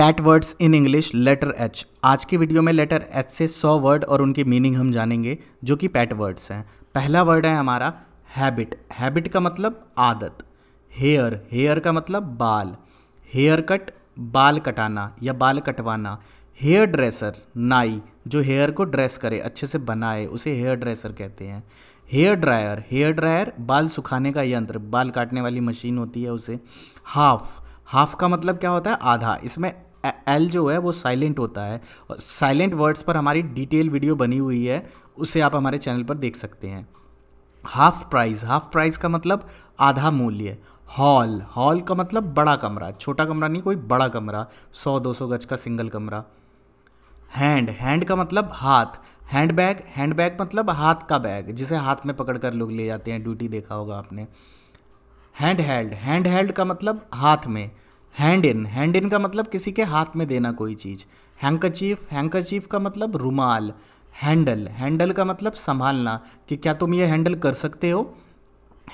PAT words in English letter H आज की video में लेटर एच से सौ वर्ड और उनकी मीनिंग हम जानेंगे जो कि पैट वर्ड्स हैं पहला वर्ड है हमारा हैबिट हैबिट का मतलब आदत हेयर हेयर का मतलब बाल हेयर कट बाल कटाना या बाल कटवाना हेयर ड्रेसर नाई जो हेयर को ड्रेस करे अच्छे से बनाए उसे हेयर ड्रेसर कहते हैं हेयर ड्रायर हेयर ड्रायर बाल सुखाने का यंत्र बाल काटने वाली मशीन होती है उसे हाफ हाफ का मतलब क्या होता है आधा इसमें एल जो है वो साइलेंट होता है और साइलेंट वर्ड्स पर हमारी डिटेल वीडियो बनी हुई है उसे आप हमारे चैनल पर देख सकते हैं हाफ प्राइस हाफ प्राइस का मतलब आधा मूल्य हॉल हॉल का मतलब बड़ा कमरा छोटा कमरा नहीं कोई बड़ा कमरा सौ दो सौ गज का सिंगल कमरा हैंड हैंड का मतलब हाथ हैंड बैग हैंड बैग मतलब हाथ का बैग जिसे हाथ में पकड़ कर लोग ले जाते हैं ड्यूटी देखा होगा आपने हैंड हेल्ड हैंड हेल्ड का मतलब हाथ में हैंड इन हैंड इन का मतलब किसी के हाथ में देना कोई चीज़ हैंकरचीफ हैंकरचीफ का मतलब रुमाल हैंडल हैंडल का मतलब संभालना कि क्या तुम ये हैंडल कर सकते हो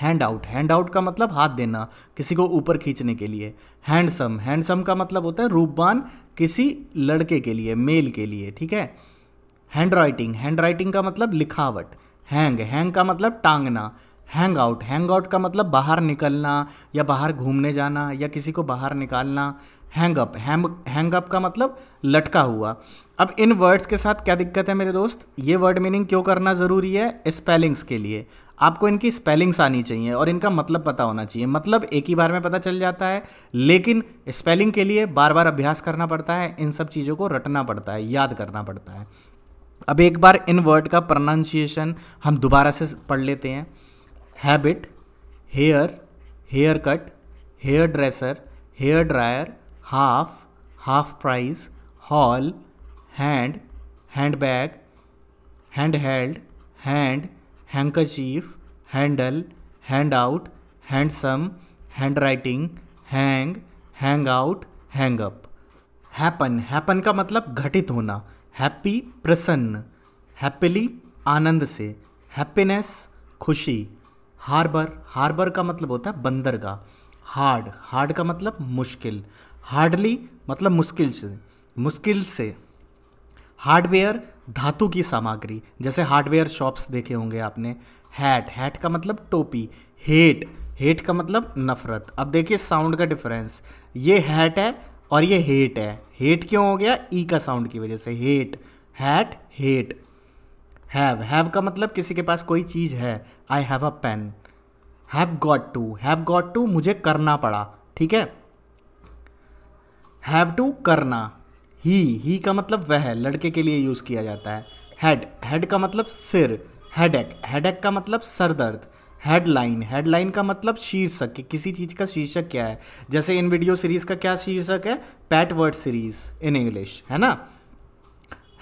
हैंड आउट हैंड आउट का मतलब हाथ देना किसी को ऊपर खींचने के लिए हैंडसम हैंडसम का मतलब होता है रूपबान किसी लड़के के लिए मेल के लिए ठीक है हैंड राइटिंग हैंड राइटिंग का मतलब लिखावट हैंग हैंग का मतलब टांगना हैंग आउट हैंग आउट का मतलब बाहर निकलना या बाहर घूमने जाना या किसी को बाहर निकालना hang up hang hang up का मतलब लटका हुआ अब इन वर्ड्स के साथ क्या दिक्कत है मेरे दोस्त ये वर्ड मीनिंग क्यों करना ज़रूरी है स्पेलिंग्स के लिए आपको इनकी स्पेलिंग्स आनी चाहिए और इनका मतलब पता होना चाहिए मतलब एक ही बार में पता चल जाता है लेकिन स्पेलिंग के लिए बार बार अभ्यास करना पड़ता है इन सब चीज़ों को रटना पड़ता है याद करना पड़ता है अब एक बार इन वर्ड का प्रोनाउंसिएशन हम दोबारा से पढ़ लेते हैं habit hair haircut hairdresser hair dryer half half price hall hand handbag handheld handkerchief handle handout handsome handwriting hang hang out hang up happen happen का मतलब घटित होना happy प्रसन्न happily आनंद से happiness खुशी harbour harbour का मतलब होता है बंदरगाह हार्ड हार्ड का मतलब मुश्किल हार्डली मतलब मुश्किल से मुश्किल से हार्डवेयर धातु की सामग्री जैसे हार्डवेयर शॉप्स देखे होंगे आपने हैट हैट का मतलब टोपी हेट हेट का मतलब नफरत अब देखिए साउंड का डिफरेंस ये हैट है और ये हेट है हेट क्यों हो गया ई का साउंड की वजह से hate hat hate have have का मतलब किसी के पास कोई चीज़ है I have a pen have got to have got to मुझे करना पड़ा ठीक है हैव टू करना ही ही का मतलब वह लड़के के लिए यूज़ किया जाता है हेड हेड का मतलब सिर हेड एक का मतलब सर दर्द हेडलाइन हेडलाइन का मतलब शीर्षक कि किसी चीज़ का शीर्षक क्या है जैसे इन वीडियो सीरीज़ का क्या शीर्षक है पैट वर्ड सीरीज़ इन इंग्लिश है ना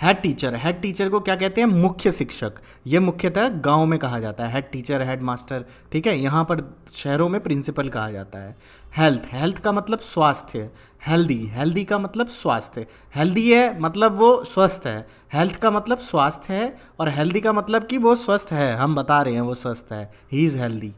हेड टीचर हेड टीचर को क्या कहते हैं मुख्य शिक्षक ये मुख्यतः गांव में कहा जाता है हेड टीचर हेड मास्टर ठीक है यहाँ पर शहरों में प्रिंसिपल कहा जाता है हेल्थ हेल्थ का मतलब स्वास्थ्य हेल्दी हेल्दी का मतलब स्वास्थ्य हेल्दी है मतलब वो स्वस्थ है हेल्थ का मतलब स्वास्थ्य है और हेल्दी का मतलब कि वो स्वस्थ है हम बता रहे हैं वो स्वस्थ है ही इज़ हेल्दी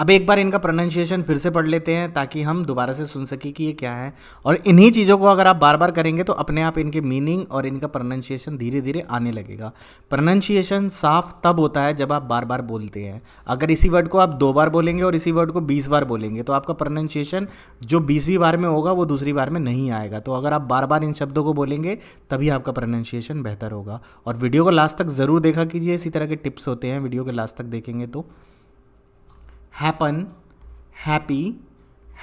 अब एक बार इनका प्रोनाउंसिएशन फिर से पढ़ लेते हैं ताकि हम दोबारा से सुन सकें कि ये क्या है और इन्हीं चीज़ों को अगर आप बार बार करेंगे तो अपने आप इनके मीनिंग और इनका प्रोनाउंसिएशन धीरे धीरे आने लगेगा प्रोनाउंसिएशन साफ तब होता है जब आप बार बार बोलते हैं अगर इसी वर्ड को आप दो बार बोलेंगे और इसी वर्ड को बीस बार बोलेंगे तो आपका प्रोनाउंसिएशन जो बीसवीं बार में होगा वो दूसरी बार में नहीं आएगा तो अगर आप बार बार इन शब्दों को बोलेंगे तभी आपका प्रोनाउंसिएशन बेहतर होगा और वीडियो को लास्ट तक ज़रूर देखा कीजिए इसी तरह के टिप्स होते हैं वीडियो के लास्ट तक देखेंगे तो happen, happy,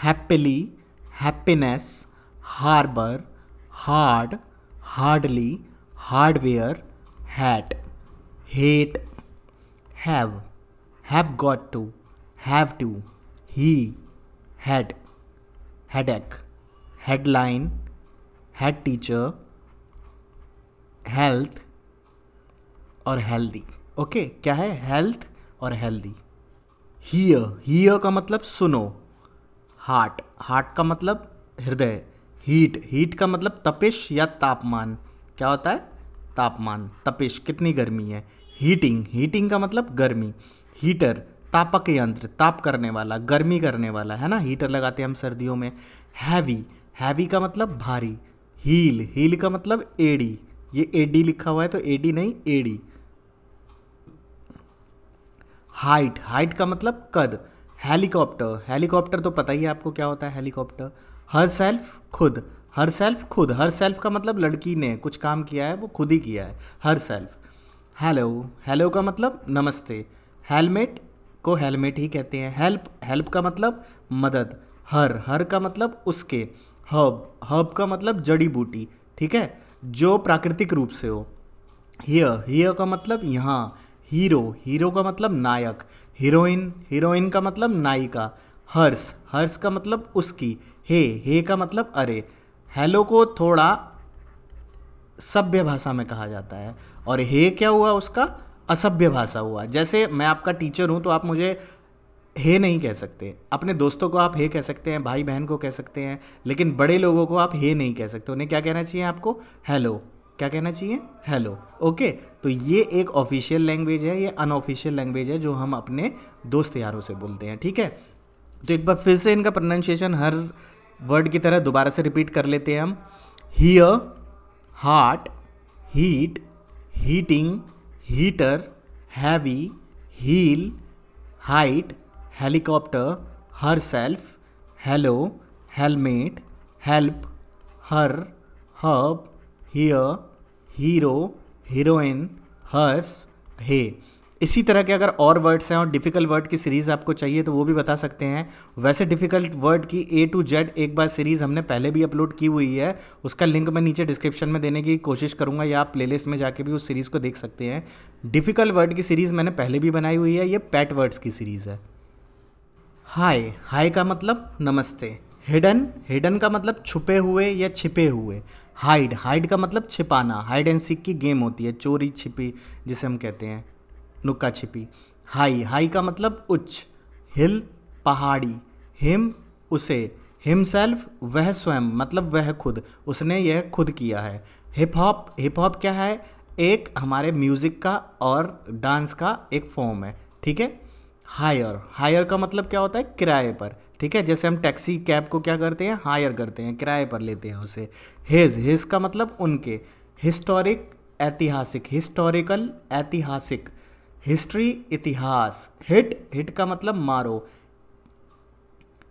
happily, happiness, harbor, hard, hardly, hardware, hat, hate, have, have got to, have to, he, had, headache, headline, head teacher, health और हेल्दी ओके okay, क्या है हेल्थ और हेल्दी हीय हीय का मतलब सुनो हार्ट हार्ट का मतलब हृदय हीट हीट का मतलब तपिश या तापमान क्या होता है तापमान तपिश कितनी गर्मी है हीटिंग हीटिंग का मतलब गर्मी हीटर तापक यंत्र ताप करने वाला गर्मी करने वाला है ना हीटर लगाते हैं हम सर्दियों में हैवी हैवी का मतलब भारी हील हील का मतलब एडी ये एडी लिखा हुआ है तो एडी नहीं एडी हाइट हाइट का मतलब कद हेलीकॉप्टर हेलीकॉप्टर तो पता ही है आपको क्या होता है हेलीकॉप्टर हर सेल्फ खुद हर सेल्फ खुद हर सेल्फ का मतलब लड़की ने कुछ काम किया है वो खुद ही किया है हर सेल्फ हेलो हेलो का मतलब नमस्ते हेलमेट को हेलमेट ही कहते हैं हेल्प हेल्प का मतलब मदद हर हर का मतलब उसके हब हब का मतलब जड़ी बूटी ठीक है जो प्राकृतिक रूप से हो हियर हियर का मतलब यहाँ हीरो हीरो का मतलब नायक हीरोइन हीरोइन का मतलब नायिका हर्ष हर्ष का मतलब उसकी हे हे का मतलब अरे हेलो को थोड़ा सभ्य भाषा में कहा जाता है और हे क्या हुआ उसका असभ्य भाषा हुआ जैसे मैं आपका टीचर हूँ तो आप मुझे हे नहीं कह सकते अपने दोस्तों को आप हे कह सकते हैं भाई बहन को कह सकते हैं लेकिन बड़े लोगों को आप हे नहीं कह सकते उन्हें क्या कहना चाहिए आपको हेलो क्या कहना चाहिए हेलो ओके तो ये एक ऑफिशियल लैंग्वेज है ये अनऑफिशियल लैंग्वेज है जो हम अपने दोस्त यारों से बोलते हैं ठीक है तो एक बार फिर से इनका प्रोनाउंसिएशन हर वर्ड की तरह दोबारा से रिपीट कर लेते हैं हम he heart heat heating heater heavy heel height helicopter herself hello helmet help her hub here hero heroine hers hey इसी तरह के अगर और वर्ड्स हैं और डिफ़िकल्ट वर्ड की सीरीज़ आपको चाहिए तो वो भी बता सकते हैं वैसे डिफ़िकल्ट वर्ड की ए टू जेड एक बार सीरीज़ हमने पहले भी अपलोड की हुई है उसका लिंक मैं नीचे डिस्क्रिप्शन में देने की कोशिश करूँगा या आप प्लेलिस्ट में जाके भी उस सीरीज़ को देख सकते हैं डिफ़िकल्ट वर्ड की सीरीज़ मैंने पहले भी बनाई हुई है ये पैट वर्ड्स की सीरीज़ है हाय हाय का मतलब नमस्ते हिडन हिडन का मतलब छुपे हुए या छिपे हुए हाइड हाइड का मतलब छिपाना हाइड एंड सिक की गेम होती है चोरी छिपी जिसे हम कहते हैं नुक्का छिपी हाई हाई का मतलब उच्च हिल पहाड़ी हिम उसे हिमसेल्फ वह स्वयं मतलब वह खुद उसने यह खुद किया है हिप हॉप हिप हॉप क्या है एक हमारे म्यूज़िक का और डांस का एक फॉर्म है ठीक है हायर हायर का मतलब क्या होता है किराए पर ठीक है जैसे हम टैक्सी कैब को क्या करते हैं हायर करते हैं किराए पर लेते हैं उसे हिज हिज का मतलब उनके हिस्टोरिक ऐतिहासिक हिस्टोरिकल ऐतिहासिक हिस्ट्री इतिहास हिट हिट का मतलब मारो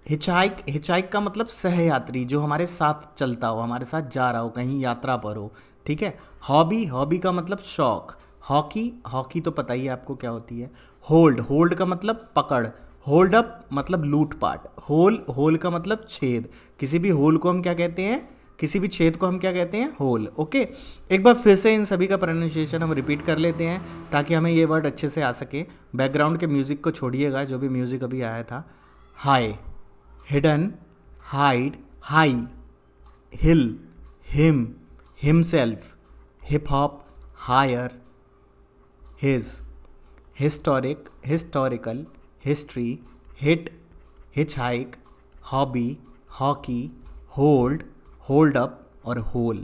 हिचाइक हिचाइक का मतलब सहयात्री जो हमारे साथ चलता हो हमारे साथ जा रहा हो कहीं यात्रा पर हो ठीक है हॉबी हॉबी का मतलब शौक हॉकी हॉकी तो पता ही है आपको क्या होती है होल्ड होल्ड का मतलब पकड़ होल्ड अप मतलब लूट पाट होल होल का मतलब छेद किसी भी होल को हम क्या कहते हैं किसी भी छेद को हम क्या कहते हैं होल ओके एक बार फिर से इन सभी का प्रोनाउंसिएशन हम रिपीट कर लेते हैं ताकि हमें ये वर्ड अच्छे से आ सके बैकग्राउंड के म्यूज़िक को छोड़िएगा जो भी म्यूज़िक अभी आया था high hidden hide high hill him himself hip hop hire his historic historical history, hit, hike hobby, hockey, hold hold up और होल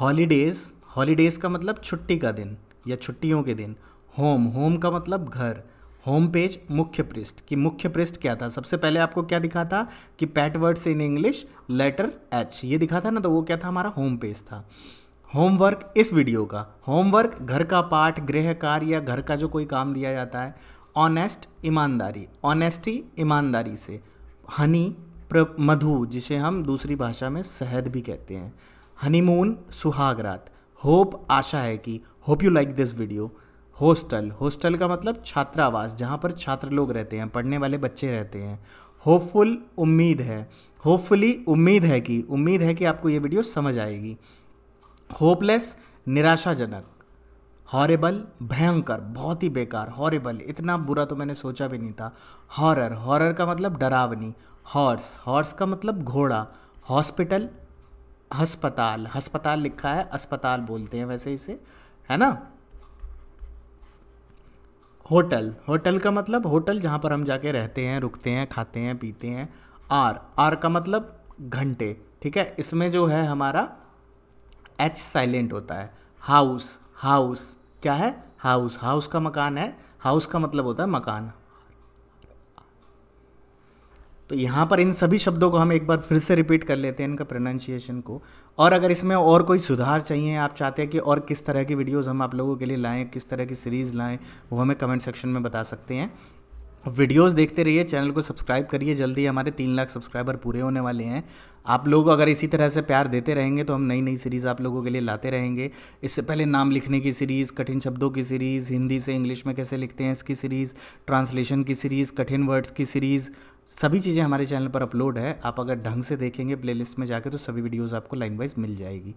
हॉलीडेज हॉलीडेज का मतलब छुट्टी का दिन या छुट्टियों के दिन होम होम का मतलब घर होम पेज मुख्य पृष्ठ कि मुख्य पृष्ठ क्या था सबसे पहले आपको क्या दिखा था कि पैट words in English letter H ये दिखा था ना तो वो क्या था हमारा होम पेज था होमवर्क इस वीडियो का होमवर्क घर का पाठ गृह कार्य या घर का जो कोई काम दिया जाता है ऑनेस्ट ईमानदारी ऑनेस्टी ईमानदारी से हनी मधु जिसे हम दूसरी भाषा में शहद भी कहते हैं हनीमून सुहाग रात होप आशा है कि hope you like this video hostel hostel का मतलब छात्रावास जहाँ पर छात्र लोग रहते हैं पढ़ने वाले बच्चे रहते हैं होपफुल उम्मीद है होपफुली उम्मीद है कि उम्मीद है कि आपको ये वीडियो समझ आएगी होपलेस निराशाजनक हॉरेबल भयंकर बहुत ही बेकार हॉरेबल इतना बुरा तो मैंने सोचा भी नहीं था हॉरर हॉरर का मतलब डरावनी हॉर्स हॉर्स का मतलब घोड़ा हॉस्पिटल हस्पताल हस्पताल लिखा है अस्पताल बोलते हैं वैसे इसे है ना होटल होटल का मतलब होटल जहाँ पर हम जाके रहते हैं रुकते हैं खाते हैं पीते हैं आर आर का मतलब घंटे ठीक है इसमें जो है हमारा एच साइलेंट होता है हाउस हाउस क्या है हाउस हाउस का मकान है हाउस का मतलब होता है मकान तो यहां पर इन सभी शब्दों को हम एक बार फिर से रिपीट कर लेते हैं इनका प्रोनाउंसिएशन को और अगर इसमें और कोई सुधार चाहिए आप चाहते हैं कि और किस तरह की वीडियोस हम आप लोगों के लिए लाएं किस तरह की सीरीज़ लाएं वो हमें कमेंट सेक्शन में बता सकते हैं वीडियोस देखते रहिए चैनल को सब्सक्राइब करिए जल्दी हमारे तीन लाख सब्सक्राइबर पूरे होने वाले हैं आप लोग अगर इसी तरह से प्यार देते रहेंगे तो हम नई नई सीरीज़ आप लोगों के लिए लाते रहेंगे इससे पहले नाम लिखने की सीरीज़ कठिन शब्दों की सीरीज़ हिंदी से इंग्लिश में कैसे लिखते हैं इसकी सीरीज़ ट्रांसलेशन की सीरीज़ कठिन वर्ड्स की सीरीज़ सभी चीज़ें हमारे चैनल पर अपलोड है आप अगर ढंग से देखेंगे प्लेलिस्ट में जाकर तो सभी वीडियोज़ आपको लाइन वाइज मिल जाएगी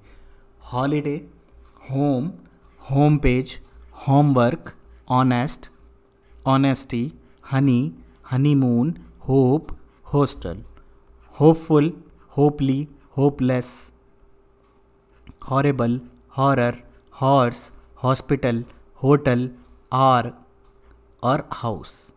holiday home home page homework honest honesty honey honeymoon hope hostel hopeful hopely hopeless horrible horror horse hospital hotel आर और हाउस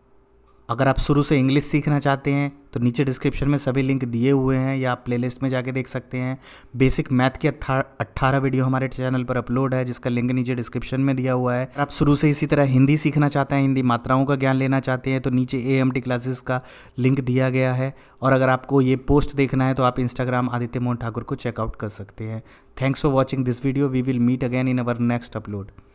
अगर आप शुरू से इंग्लिश सीखना चाहते हैं तो नीचे डिस्क्रिप्शन में सभी लिंक दिए हुए हैं या आप प्लेलिस्ट में जाके देख सकते हैं बेसिक मैथ के अट्ठारह वीडियो हमारे चैनल पर अपलोड है जिसका लिंक नीचे डिस्क्रिप्शन में दिया हुआ है आप शुरू से इसी तरह हिंदी सीखना चाहते हैं हिंदी मात्राओं का ज्ञान लेना चाहते हैं तो नीचे ए एम टी क्लासेस का लिंक दिया गया है और अगर आपको ये पोस्ट देखना है तो आप इंस्टाग्राम आदित्य मोहन ठाकुर को चेकआउट कर सकते हैं thanks for watching this video we will meet again in our next upload